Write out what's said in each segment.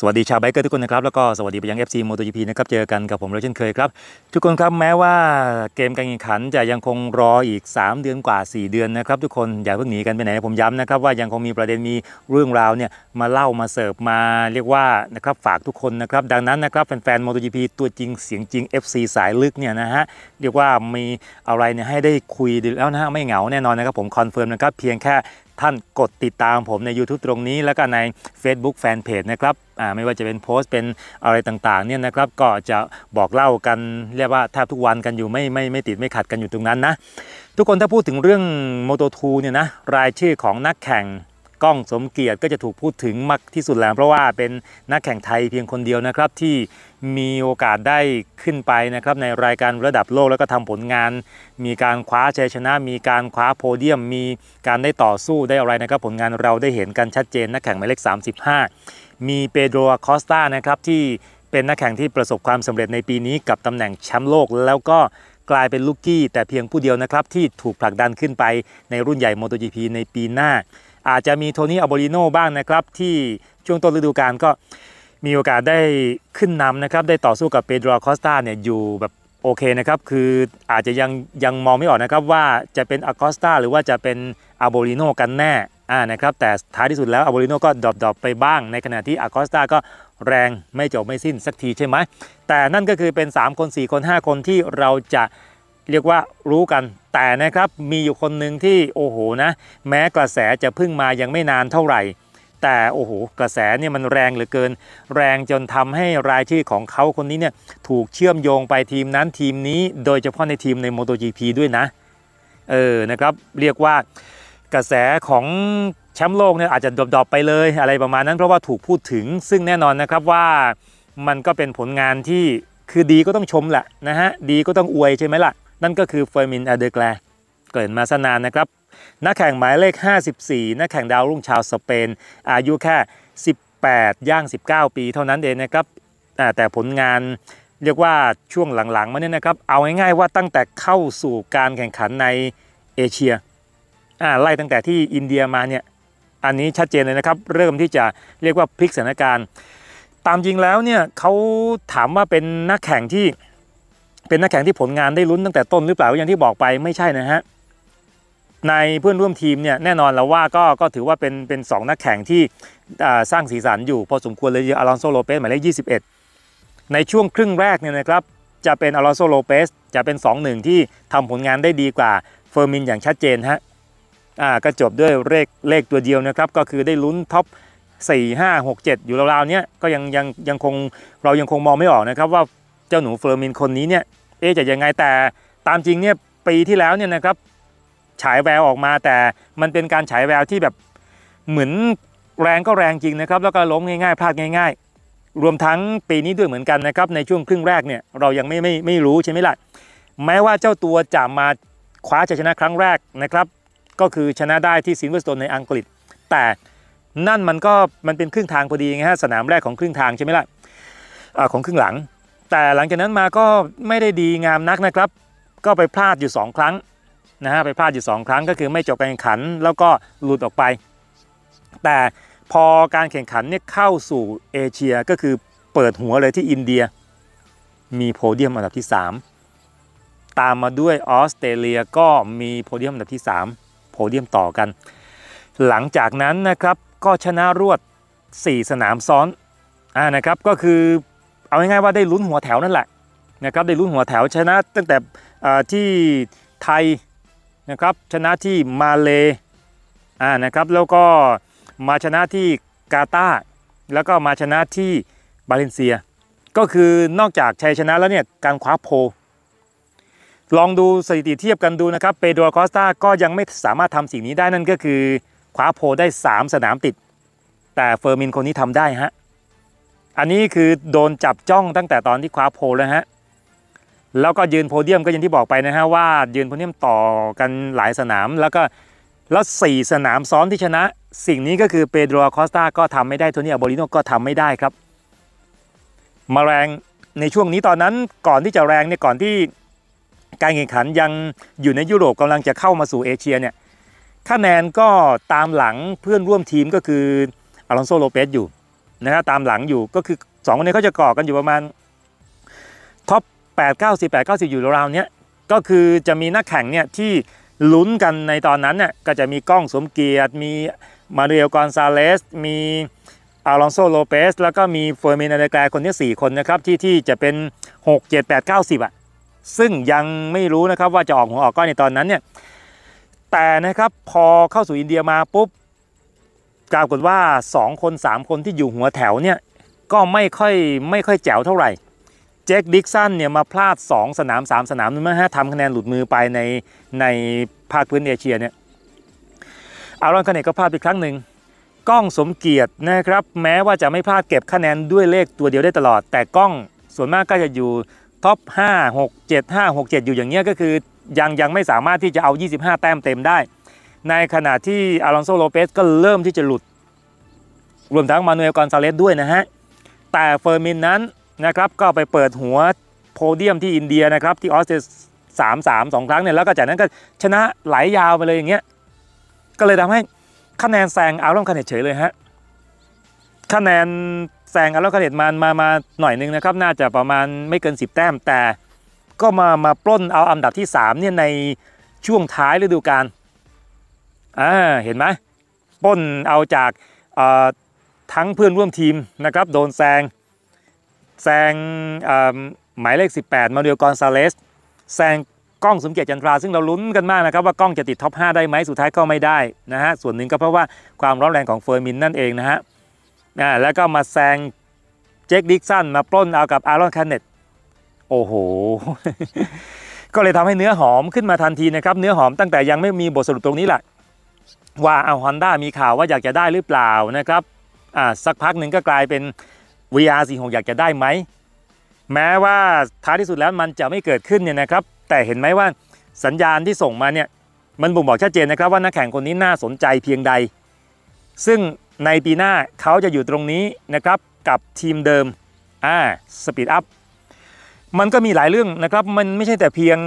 สวัสดีชาวไบเกอร์ทุกคนนะครับแล้วก็สวัสดีไปยัง FC m o t o GP นะครับเจอกันกับผมเราเช่นเคยครับทุกคนครับแม้ว่าเกมการแข่งขันจะยังคงรออีก 3 เดือนกว่า 4 เดือนนะครับทุกคนอย่าเพิ่งหนีกันไปไหนผมย้ำนะครับว่ายังคงมีประเด็นมีเรื่องราวเนี่ยมาเล่ามาเสิร์ฟมาเรียกว่านะครับฝากทุกคนนะครับ ดังนั้นนะครับแฟนๆ m o t o GP ตัวจริงเสียงจริง FC สายลึกเนี่ยนะฮะเรียกว่ามีอะไรเนี่ยให้ได้คุยแล้วนะฮะไม่เหงาแน่นอนนะครับผมคอนเฟิร์มนะครับเพียงแค่ท่านกดติดตามผมใน YouTube ตรงนี้ แล้วก็ใน Facebook Fanpage นะครับไม่ว่าจะเป็นโพสต์ เป็นอะไรต่างๆเนี่ยนะครับก็จะบอกเล่ากันเรียกว่าแทบทุกวันกันอยู่ไม่ไม่ไม่ติดไม่ขัดกันอยู่ตรงนั้นนะทุกคนถ้าพูดถึงเรื่องโมโตทูเนี่ยนะรายชื่อของนักแข่งก้องสมเกียรติก็จะถูกพูดถึงมากที่สุดแล้วเพราะว่าเป็นนักแข่งไทยเพียงคนเดียวนะครับที่มีโอกาสได้ขึ้นไปนะครับในรายการระดับโลกแล้วก็ทำผลงานมีการคว้าชัยชนะ มีการคว้าโพเดียมมีการได้ต่อสู้ได้อะไรนะครับผลงานเราได้เห็นกันชัดเจน นักแข่งหมายเลข35มีเปโดรคอสตานะครับที่เป็นนักแข่งที่ประสบความสำเร็จในปีนี้กับตำแหน่งแชมป์โลก แล้วก็กลายเป็นลูกกี้ แต่เพียงผู้เดียวนะครับที่ถูกผลักดันขึ้นไปในรุ่นใหญ่ MotoGP ในปีหน้า อาจจะมีโทนี่อัลโบริโนบ้างนะครับที่ช่วงต้นฤดูกาลก็มีโอกาสได้ขึ้นนำนะครับได้ต่อสู้กับเปโดรคอสตาเนี่ยอยู่แบบโอเคนะครับคืออาจจะยังยังมองไม่ออกนะครับว่าจะเป็นอาคอสตาหรือว่าจะเป็นอาโบริโนกันแน่อ่านะครับแต่ท้ายที่สุดแล้วอาโบริโนก็ดรอปๆไปบ้าง ในขณะที่อาคอสตาก็แรงไม่จบไม่สิ้นสักทีใช่ไหมแต่นั่นก็คือเป็น 3 คน 4 คน 5 คนที่เราจะเรียกว่ารู้กัน แต่นะครับมีอยู่คนหนึ่งที่โอ้โหนะแม้กระแสจะพึ่งมายังไม่นานเท่าไหร่ แต่โอ้โหกระแสเนี่ยมันแรงเหลือเกิน แรงจนทำให้รายชื่อของเขาคนนี้เนี่ยถูกเชื่อมโยงไปทีมนั้นทีมนี้โดยเฉพาะในทีมในโ o จีพีด้วยนะเออนะครับเรียกว่ากระแสของแชมป์โลกเนี่ยอาจจะดรอปไปเลยอะไรประมาณนั้นเพราะว่าถูกพูดถึงซึ่งแน่นอนนะครับว่ามันก็เป็นผลงานที่คือดีก็ต้องชมแหละนะฮะ ดีก็ต้องอวยใช่ไหมล่ะ นั่นก็คือเฟอร์มินอเดแกลเกิดมาสนานนะครับนักแข่งหมายเลข 54นักแข่งดาวรุ่งชาวสเปนอายุแค่ 18 ย่าง 19 ปีเท่านั้นเองนะครับแต่ผลงานเรียกว่าช่วงหลังๆมาเนี่ยนะครับเอาง่าย ๆว่าตั้งแต่เข้าสู่การแข่งขันในเอเชียอไล่ตั้งแต่ที่อินเดียมาเนี่ย อันนี้ชัดเจนเลยนะครับ เริ่มที่จะเรียกว่าพลิกสถานการณ์ ตามจริงแล้วเนี่ยเขาถามว่าเป็นนักแข่งที่ เป็นนักแข่งที่ผลงานได้ลุ้นตั้งแต่ต้นหรือเปล่าอย่างที่บอกไปไม่ใช่นะฮะ ในเพื่อนร่วมทีมเนี่ยแน่นอนแล้วว่าก็ก็ถือว่าเป็นเป็นสองนักแข่งที่สร้างสีสันอยู่พอสมควรเลยอารอนโซโลเปสหมายเลข21 ในช่วงครึ่งแรกเนี่ยนะครับจะเป็นอารอนโซโลเปสจะเป็น 2-1ที่ทำผลงานได้ดีกว่าเฟอร์มินอย่างชัดเจนฮะอ่าก็จบด้วยเลขเลขตัวเดียวนะครับ ก็คือได้ลุ้นท็อป 4 5 6 7อยู่ราวๆเนี้ยก็ยังยังยังคงเรายังคงมองไม่ออกนะครับ ว่าเจ้าหนูเฟอร์มินคนนี้เนี่ย เอจะยังไงแต่ตามจริงเนี่ยปีที่แล้วเนี่ยนะครับ ฉายแววออกมาแต่มันเป็นการฉายแววที่แบบเหมือนแรงก็แรงจริงนะครับ แล้วก็ล้มง่ายๆ พลาดง่ายๆ รวมทั้งปีนี้ด้วยเหมือนกันนะครับ ในช่วงครึ่งแรกเนี่ยเรายังไม่ไม่ไม่รู้ใช่ไหมล่ะแม้ว่าเจ้าตัวจะมาคว้าชัยชนะ ครั้งแรกนะครับก็คือชนะได้ที่ซินเวอร์สโตนในอังกฤษ แต่นั่นมันก็มันเป็นครึ่งทางพอดีไงฮะสนามแรกของครึ่งทางใช่ไหมล่ะของครึ่งหลัง แต่หลังจากนั้นมาก็ไม่ได้ดีงามนักนะครับ ก็ไปพลาดอยู่ 2 ครั้งนะฮะไปพลาดอยู่ 2 ครั้ง ก็คือไม่จบการแข่งขันแล้วก็หลุดออกไป แต่พอการแข่งขันเนี่ยเข้าสู่เอเชียก็คือเปิดหัวเลยที่อินเดีย มีโพเดียมอันดับที่ 3 ตามมาด้วยออสเตรเลียก็มีโพเดียมอันดับที่ 3โพเดียมต่อกัน หลังจากนั้นนะครับก็ชนะรวด 4 สนามซ้อนอ่านะครับก็คือเอาง่ายๆว่าได้ลุ้นหัวแถวนั่นแหละนะครับได้ลุ้นหัวแถวชนะตั้งแต่ที่ไทยนะครับชนะที่มาเลอ่านะครับแล้วก็มาชนะที่กาตาแล้วก็มาชนะที่บาเลนเซีย ก็คือนอกจากชัยชนะแล้วเนี่ยการคว้าโพลองดูสถิติเทียบกันดูนะครับ เปโดรคอสตาก็ยังไม่สามารถทำสิ่งนี้ได้นั่นก็คือคว้าโพได้ 3 สนามติด แต่เฟอร์มินคนนี้ทำได้ฮะอันนี้คือโดนจับจ้องตั้งแต่ตอนที่คว้าโพแล้วฮะแล้วก็ยืนโพเดียมก็ยังที่บอกไปนะฮะว่ายืนโพเดียมต่อกันหลายสนาม แล้วก็แล้วสี่สนามซ้อนที่ชนะสิ่งนี้ก็คือเปโดรคอสตาก็ทำไม่ได้ทัวนี้อัลโบริโนก็ทำไม่ได้ครับมาแรงในช่วงนี้ตอนนั้นก่อนที่จะแรงเนี่ยก่อนที่การแข่งขันยังอยู่ในยุโรปกำลังจะเข้ามาสู่เอเชียเนี่ยคะแนนก็ตามหลังเพื่อนร่วมทีมก็คืออารอนโซโลเปสอยู่นะครับตามหลังอยู่ก็คือ 2 คนนี้เขาจะก่อกันอยู่ประมาณ ท็อป8 9 0 8 9 0อยู่ราวๆนี้ก็คือจะมีนักแข่งเนี่ยที่ลุ้นกันในตอนนั้นเนี่ยก็จะมีกล้องสมเกียรติ มีมาเรียลกอนซาเลสมีอารอนโซโลเปสแล้วก็มีเฟอร์มินาเดกาคนนี้4คนนะครับที่ที่จะเป็น 6 7 8 9 0อ่ะซึ่งยังไม่รู้นะครับ ว่าจะออกหัวออกก้อยในตอนนั้นเนี่ยแต่นะครับ พอเข้าสู่อินเดียมาปุ๊บ กล่าวกันว่า 2 คน 3 คนที่อยู่หัวแถวเนี่ยก็ไม่ค่อยไม่ค่อยแจ๋วเท่าไหร่เจคดิกสันเนี่ยมาพลาด 2 สนาม 3 สนามนู่นนะฮะทำคะแนนหลุดมือไปในในภาคพื้นเอเชียเนี่ยอารอนคาเนก็พลาดอีกครั้งหนึ่ง กล้องสมเกียรตินะครับแม้ว่าจะไม่พลาดเก็บคะแนนด้วยเลขตัวเดียวได้ตลอด แต่กล้องส่วนมากก็จะอยู่ท็อป5 6 7 5 6 7 อยู่อย่างเงี้ยก็คือยังยังไม่สามารถที่จะเอา 25 แต้มเต็มได้ ในขณะที่อารอนโซโลเปสก็เริ่มที่จะหลุดรวมทั้งมานูเอลกอนซาเลสด้วยนะฮะ แต่เฟอร์มินนั้นนะครับ ก็ไปเปิดหัวโพเดียมที่อินเดียนะครับ ที่ออสเตรสามสามสองครั้งเนี่ย แล้วก็จากนั้นก็ชนะไหลายยาวไปเลยอย่างเงี้ยก็เลยทำให้คะแนนแซงอารอนคาเนตเฉยเลยฮะคะแนนแซงอัลลอคาเดตมามามาหน่อยนึงนะครับ น่าจะประมาณไม่เกิน 10 แต้ม แต่ก็มามาปล้นเอาอันดับที่3เนี่ยในช่วงท้ายฤดูกาล อ่า เห็นไหมปล้นเอาจากทั้งเพื่อนร่วมทีมนะครับโดนแซงแซงหมายเลข 18 มาเดียกอนซาเลสแซงกล้องสมเกียรติจันทราซึ่งเราลุ้นกันมากนะครับว่ากล้องจะติดท็อป 5 ได้ไหมสุดท้ายก็ไม่ได้นะฮะ ส่วนหนึ่งก็เพราะว่าความร้อนแรงของเฟอร์มินนั่นเองนะฮะนะแล้วก็มาแซงเจคดิกสันมาปล้นเอากับอารอนคาเนตโอ้โหก็เลยทำให้เนื้อหอมขึ้นมาทันทีนะครับ เนื้อหอมตั้งแต่ยังไม่มีบทสรุปตรงนี้แหละว่าเอาฮอนด้ามีข่าวว่าอยากจะได้หรือเปล่านะครับอ่าสักพักหนึ่งก็กลายเป็น VR 4 6อยากจะได้ไหมแม้ว่าท้ายที่สุดแล้วมันจะไม่เกิดขึ้นเนี่ยนะครับ แต่เห็นไหมว่าสัญญาณที่ส่งมาเนี่ยมันบ่งบอกชัดเจนนะครับว่านักแข่งคนนี้น่าสนใจเพียงใด ซึ่งในปีหน้าเขาจะอยู่ตรงนี้นะครับกับทีมเดิมอ่าสปีดอัพมันก็มีหลายเรื่องนะครับมันไม่ใช่แต่เพียง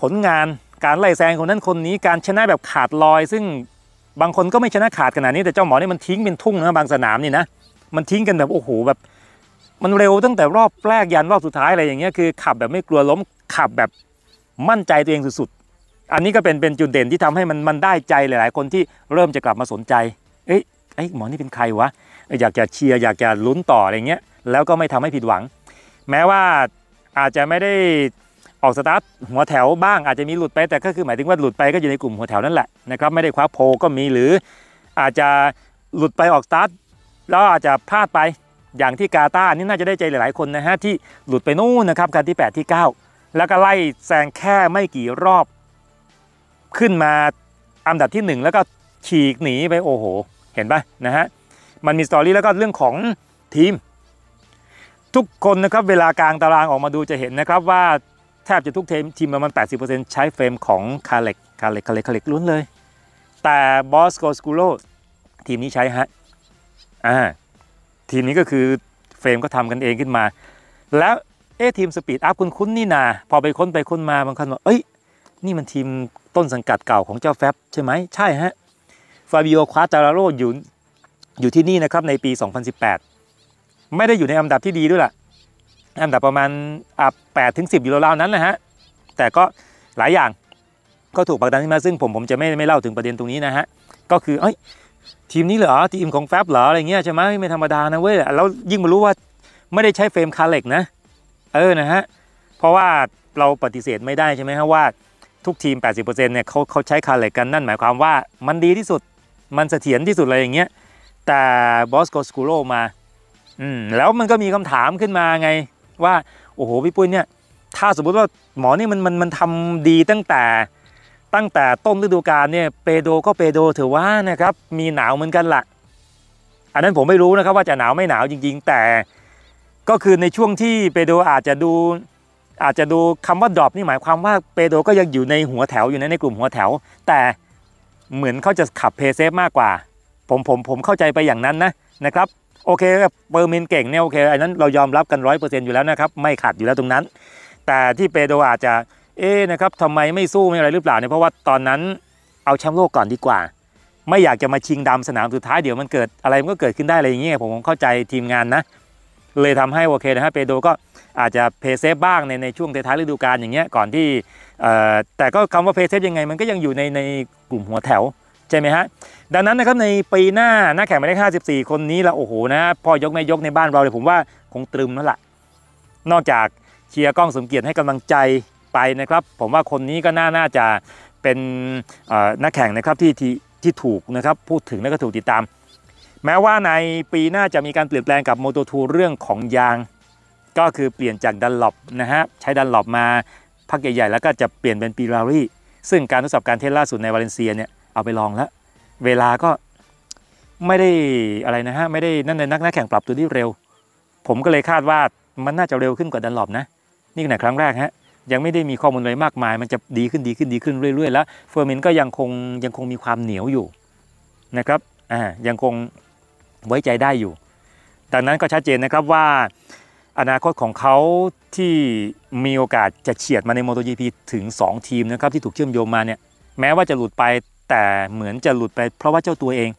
ผลงาน การไล่แซงคนนั้นคนนี้การชนะแบบขาดลอย ซึ่งบางคนก็ไม่ชนะขาดขนาดนี้แต่เจ้าหมอนี่มันทิ้งเป็นทุ่งนะบางสนามนี่นะมันทิ้งกันแบบโอ้โหแบบมันเร็วตั้งแต่รอบแรกยันรอบสุดท้ายอะไรอย่างเงี้ยคือขับแบบไม่กลัวล้มขับแบบมั่นใจตัวเองสุดๆอันนี้ก็เป็นเป็นจุดเด่นที่ทำให้มันมันได้ใจหลายๆ คนที่เริ่มจะกลับมาสนใจ เอ้ยไอ้หมอนี่เป็นใครวะอยากจะเชียร์อยากจะลุ้นต่ออะไรเงี้ยแล้วก็ไม่ทำให้ผิดหวัง แม้ว่าอาจจะไม่ได้ออกสตาร์ทหัวแถวบ้าง อาจจะมีหลุดไปแต่ก็คือหมายถึงว่าหลุดไปก็อยู่ในกลุ่มหัวแถวนั่นแหละนะครับไม่ได้คว้าโพก็มีหรืออาจจะหลุดไปออกสตาร์ทแล้วอาจจะพลาดไปอย่างที่กาตาร์นี่น่าจะได้ใจหลาย ๆ คนนะฮะที่หลุดไปนู่นนะครับการที่8ที่9แล้วก็ไล่แซงแค่ไม่กี่รอบ ขึ้นมาอันดับที่ 1 แล้วก็ฉีกหนีไปโอ้โหเห็นปะนะฮะ มันมีสตอรี่แล้วก็เรื่องของทีม ทุกคนนะครับเวลากลางตารางออกมาดูจะเห็นนะครับว่าแทบจะทุกทีมทีมประมาณ80%ใช้เฟรมของคาเล็กคาเล็กคาเล็กคาเล็กล้วนเลย แต่บอสโกสกูโลทีมนี้ใช้ฮะอ่าทีมนี้ก็คือเฟรมก็ทำกันเองขึ้นมา แล้วเอทีมสปีดอัพคุณคุ้นนี่นาพอไปค้นไปค้นมาบางคนบอกเอ้ยนี่มันทีมต้นสังกัดเก่าของเจ้าแฟบใช่ไหมใช่ฮะาบิโอควาจาราโรอยู่อยู่ที่นี่นะครับในปี 2018 ไม่ได้อยู่ในอันดับที่ดีด้วยล่ะอันดับประมาณอ่ะแปดถึงสิบอยู่ราวๆนั้นนะฮะแต่ก็หลายอย่างก็ถูกปรักดันขึ้นมาซึ่งผมผมจะไม่ไม่เล่าถึงประเด็นตรงนี้นะฮะก็คือเอ้ยทีมนี้เหรอ ทีมของแฟบเหรออะไรเงี้ยใช่ไหมไม่ธรรมดานะเว้ยแล้วยิ่งมารู้ว่าไม่ได้ใช้เฟรมคาเล็กนะเออนะฮะเพราะว่าเราปฏิเสธไม่ได้ใช่ไหมฮะว่า ทุกทีม 80%เนี่ยเขาเขาใช้คาเล็กกันนั่นหมายความว่ามันดีที่สุดมันเสถียรที่สุดอะไรอย่างเงี้ย แต่บอสโกสกูโรมา อืม แล้วมันก็มีคำถามขึ้นมาไงว่า โอ้โห พี่ปุ้ยเนี่ย ถ้าสมมุติว่าหมอนี่มันมันมันทำดีตั้งแต่ตั้งแต่ต้นฤดูกาลเนี่ย เปโดก็เปโดถือว่านะครับมีหนาวเหมือนกันละะอันนั้นผมไม่รู้นะครับว่าจะหนาวไม่หนาวจริง ๆ แต่ก็คือในช่วงที่เปโดอาจจะดูอาจจะดูคำว่าดรอปนี่หมายความว่าเปโดก็ยังอยู่ในหัวแถวอยู่ในในกลุ่มหัวแถว แต่เหมือนเขาจะขับเพย์เซฟมากกว่าผมผมผมเข้าใจไปอย่างนั้นนะนะครับ โอเคเปอร์มินเก่งเนี่ยโอเคอันนั้นเรายอมรับกันร้อยเปอร์เซ็นต์อยู่แล้วนะครับ ไม่ขาดอยู่แล้วตรงนั้น แต่ที่เปโดอาจจะเอ๊นะครับทำไมไม่สู้ไม่อะไรหรือเปล่าเนี่ยเพราะว่าตอนนั้นเอาแชมป์โลกก่อนดีกว่า ไม่อยากจะมาชิงดำสนามสุดท้ายเดี๋ยวมันเกิดอะไรมันก็เกิดขึ้นได้อะไรอย่างเงี้ยผมผมเข้าใจทีมงานนะ เลยทำให้โอเคนะฮะเปโดก็อาจจะเพย์เซฟบ้างในในช่วงท้ายฤดูกาลอย่างเงี้ยก่อนที่แต่ก็คำว่าเพย์เซฟยังไงมันก็ยังอยู่ในในกลุ่มหัวแถว ใช่ไหมฮะดังนั้นนะครับในปีหน้าหน้าแข่งไมได้ 54 คนนี้ละโอ้โหนะพ่อยกแม่ยกในบ้านเราเลยผมว่าคงตรึมแล้วล่ะ นอกจากเชียร์กล้องสมเกียรติให้กำลังใจไปนะครับผมว่าคนนี้ก็น่าน่าจะเป็นนักแข่งนะครับที่ที่ที่ถูกนะครับพูดถึงและก็ถูกติดตาม แม้ว่าในปีหน้าจะมีการเปลี่ยนแปลงกับโมโตทูเรื่องของยางก็คือเปลี่ยนจากดันหลบนะฮะใช้ดันหลบมาพักใหญ่ๆแล้วก็จะเปลี่ยนเป็นปีรารี่ซึ่งการทดสอบการเทสล่าสุดในวาเลนเซียเนี่ยเอาไปลองแล้วเวลาก็ไม่ได้อะไรนะฮะไม่ได้นั่นเลยนักนักแข่งปรับตัวที่เร็วผมก็เลยคาดว่ามันน่าจะเร็วขึ้นกว่าดันหลบนะ นี่ขนาดครั้งแรกฮะยังไม่ได้มีข้อมูลอะไรมากมาย มันจะดีขึ้นดีขึ้นดีขึ้นเรื่อย ๆแล้วเฟอร์มินก็ยังคงยังคงมีความเหนียวอยู่นะครับอ่ายังคงไว้ใจได้อยู่ดังนั้นก็ชัดเจนนะครับว่าอนาคตของเขาที่มีโอกาสจะเฉียดมาใน MotoGP ถึง 2 ทีมนะครับที่ถูกเชื่อมโยงมาเนี่ยแม้ว่าจะหลุดไปแต่เหมือนจะหลุดไปเพราะว่าเจ้าตัวเอง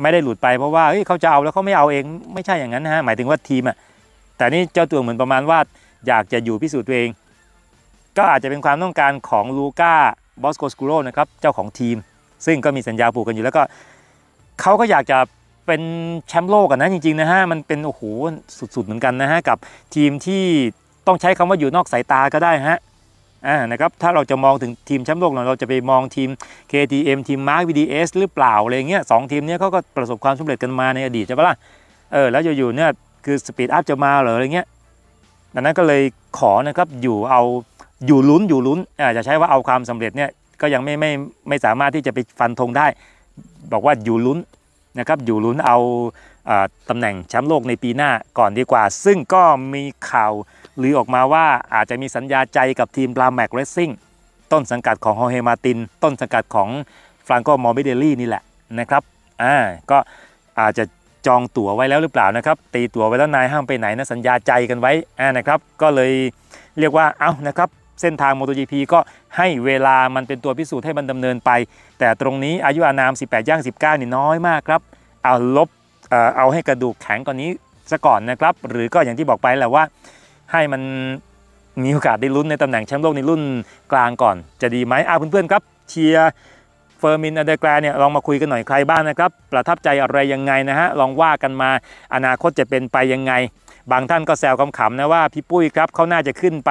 ไม่ได้หลุดไปเพราะว่าเฮ้ยเขาจะเอาแล้วเขาไม่เอาเอง ไม่ใช่อย่างนั้นนะฮะหมายถึงว่าทีมอ่ะแต่นี่เจ้าตัวเหมือนประมาณว่าอยากจะอยู่พิสูจน์ตัวเอง ก็อาจจะเป็นความต้องการของลูก้าบอสโกสกูโรนะครับเจ้าของทีม ซึ่งก็มีสัญญาผูกกันอยู่แล้วก็เขาก็อยากจะเป็นแชมป์โลกกันนะจริงๆนะฮะมันเป็นโอ้โหสุดๆเหมือนกันนะฮะ กับทีมที่ต้องใช้คำว่าอยู่นอกสายตาก็ได้ฮะอ่านะครับถ้าเราจะมองถึงทีมแชมป์โลกเราจะไปมองทีม KTM ทีม Mark VDS หรือเปล่า อะไรเงี้ยสองทีมเนี้ยเขาก็ประสบความสำเร็จกันมาในอดีตใช่ปะล่ะเออแล้วอยู่ๆเนี่ยคือสปีดอัพจะมาเหรออะไรเงี้ยดังนั้นก็เลยขอนะครับอยู่เอา อยู่ลุ้นอยู่ลุ้นอ่าจจะใช้ว่าเอาความสำเร็จเนี่ยก็ยังไม่ไม่ไม่สามารถที่จะไปฟันธงได้ บอกว่าอยู่ลุ้นนะครับอยู่ลุ้นเอาตำแหน่งแชมป์โลกในปีหน้าก่อนดีกว่า ซึ่งก็มีข่าวลือออกมาว่าอาจจะมีสัญญาใจกับทีมบลาแมกเรซซิ่งต้นสังกัดของฮอเฮมาติน ต้นสังกัดของฟรังโกมอร์บิเดลี่นี่แหละนะครับอ่าก็อาจจะจองตั๋วไว้แล้วหรือเปล่านะครับตีตั๋วไว้แล้วนายห้ามไปไหนนะสัญญาใจกันไว้อ่านะครับ ก็เลยเรียกว่าเอานะครับเส้นทาง MotoGP ก็ให้เวลามันเป็นตัวพิสูจน์ให้มันดำเนินไป แต่ตรงนี้อายุอานาม 18ย่าง19 นี่น้อยมากครับ เอาลบเอาให้กระดูกแข็งกว่านนี้ซะก่อนนะครับ หรือก็อย่างที่บอกไปแหละว่าให้มันมีโอกาสได้ลุ้นในตำแหน่งแชมป์โลกในรุ่นกลางก่อนจะดีไหมอาเพื่อนๆครับ เชียร์เฟอร์มินอเดแกาเนี่ยลองมาคุยกันหน่อยใครบ้างนะครับประทับใจอะไรยังไงนะฮะลองว่ากันมาอนาคตจะเป็นไปยังไงบางท่านก็แซวขำๆนะว่าพี่ปุ้ยครับเขาน่าจะขึ้นไป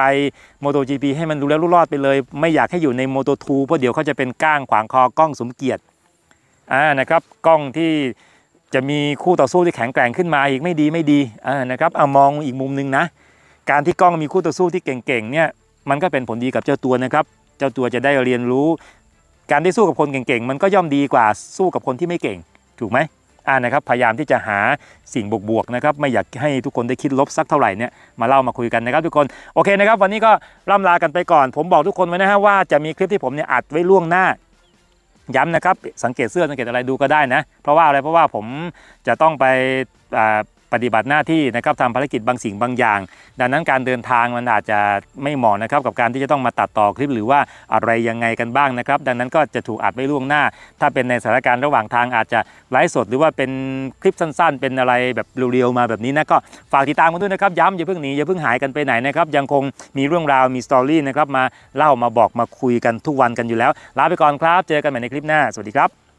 โมโต GP ให้มันรู้แล้วรู้รอดไปเลย ไม่อยากให้อยู่ในโมโตทูเพราะเดี๋ยวเขาจะเป็นก้างขวางคอกล้องสมเกียรติอ่านะครับกล้องที่จะมีคู่ต่อสู้ที่แข็งแกร่งขึ้นมาอีกไม่ดีไม่ดีอ่านะครับเอามองอีกมุมนึงนะการที่กล้องมีคู่ต่อสู้ที่เก่งๆเนี่ยมันก็เป็นผลดีกับเจ้าตัวนะครับเจ้าตัวจะได้เรียนรู้ การได้สู้กับคนเก่งๆมันก็ย่อมดีกว่าสู้กับคนที่ไม่เก่งถูกไหมอ่านะครับพยายามที่จะหาสิ่งบวกๆนะครับไม่อยากให้ทุกคนได้คิดลบสักเท่าไหร่เนี่ยมาเล่ามาคุยกันนะครับทุกคน โอเคนะครับ วันนี้ก็ล่ำลากันไปก่อน ผมบอกทุกคนไว้นะฮะว่าจะมีคลิปที่ผมเนี่ยอัดไว้ล่วงหน้าย้ำนะครับสังเกตเสื้อ สังเกตอะไรดูก็ได้นะ เพราะว่าอะไรเพราะว่าผมจะต้องไปปฏิบัติหน้าที่นะครับทำภารกิจบางสิ่งบางอย่าง ดังนั้นการเดินทางมันอาจจะไม่เหมาะนะครับกับการที่จะต้องมาตัดต่อคลิปหรือว่าอะไรยังไงกันบ้างนะครับ ดังนั้นก็จะถูกอัดไว้ล่วงหน้า ถ้าเป็นในสถานการณ์ระหว่างทางอาจจะไลฟ์สด หรือว่าเป็นคลิปสั้นๆ เป็นอะไรแบบเรียวๆมาแบบนี้นะก็ฝากติดตามกันด้วยนะครับย้ำอย่าเพิ่งหนีอย่าเพิ่งหายกันไปไหนนะครับยังคงมีเรื่องราวมีสตอรี่นะครับมาเล่ามาบอกมาคุยกันทุกวันกันอยู่แล้วลาไปก่อนครับเจอกันใหม่ในคลิปหน้าสวัสดีครับ